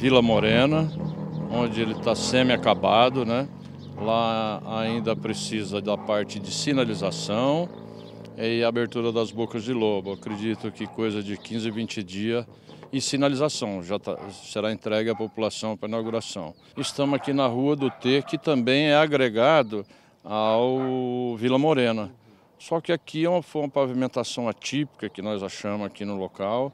Vila Morena, onde ele está semi-acabado, né? Lá ainda precisa da parte de sinalização e abertura das bocas de lobo. Acredito que coisa de 15, 20 dias e sinalização já tá, será entregue à população para inauguração. Estamos aqui na Rua do T, que também é agregado ao Vila Morena. Só que aqui é foi uma pavimentação atípica que nós achamos aqui no local.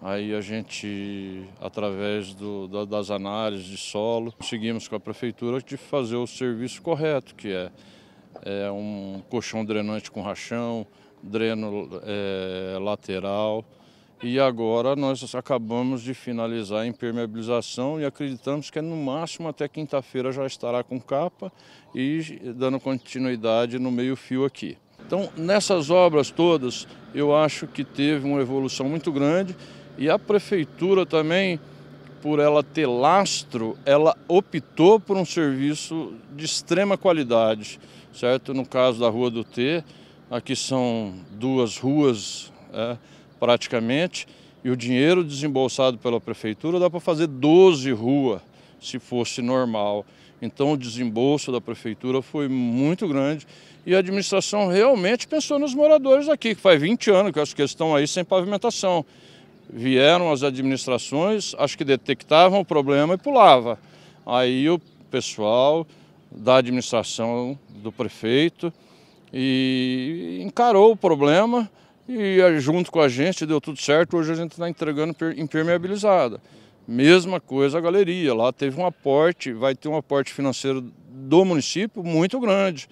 Aí a gente, através do, da, das análises de solo, conseguimos com a prefeitura de fazer o serviço correto, que é, é um colchão drenante com rachão, dreno é, lateral. E agora nós acabamos de finalizar a impermeabilização e acreditamos que no máximo até quinta-feira já estará com capa e dando continuidade no meio-fio aqui. Então, nessas obras todas, eu acho que teve uma evolução muito grande e a prefeitura também, por ela ter lastro, ela optou por um serviço de extrema qualidade, certo? No caso da Rua do T, aqui são duas ruas é, praticamente, e o dinheiro desembolsado pela prefeitura dá para fazer 12 ruas, se fosse normal. Então o desembolso da prefeitura foi muito grande e a administração realmente pensou nos moradores aqui, que faz 20 anos que acho que eles estão aí sem pavimentação vieram as administrações, acho que detectavam o problema e pulava. Aí o pessoal da administração do prefeito e encarou o problema e eh, junto com a gente deu tudo certo. Hoje a gente está entregando impermeabilizada. Mesma coisa a galeria, lá teve um aporte, vai ter um aporte financeiro do município muito grande,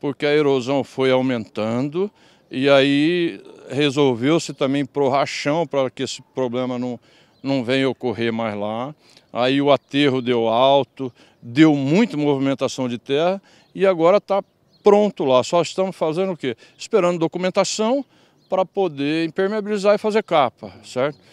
porque a erosão foi aumentando, e aí resolveu-se também pro rachão para que esse problema não, não venha ocorrer mais lá. Aí o aterro deu alto, deu muita movimentação de terra e agora está pronto lá. Só estamos fazendo o quê? Esperando documentação para poder impermeabilizar e fazer capa, certo?